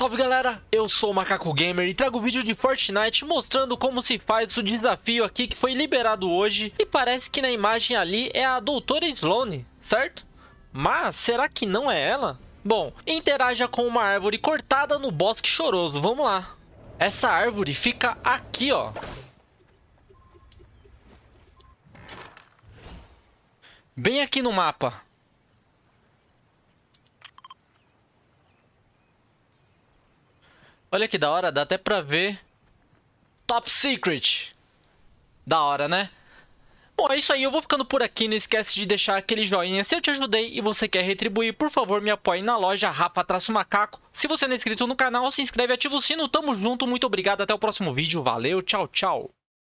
Salve galera, eu sou o Macaco Gamer e trago o vídeo de Fortnite mostrando como se faz o desafio aqui que foi liberado hoje e parece que na imagem ali é a Doutora Sloane, certo? Mas será que não é ela? Bom, interaja com uma árvore cortada no Bosque Choroso, vamos lá. Essa árvore fica aqui ó. Bem aqui no mapa. Olha que da hora, dá até pra ver. Top Secret. Da hora, né? Bom, é isso aí, eu vou ficando por aqui, não esquece de deixar aquele joinha se eu te ajudei e você quer retribuir, por favor me apoie na loja Rafa-Macaco. Se você não é inscrito no canal, se inscreve, ativa o sino, tamo junto, muito obrigado, até o próximo vídeo, valeu, tchau, tchau.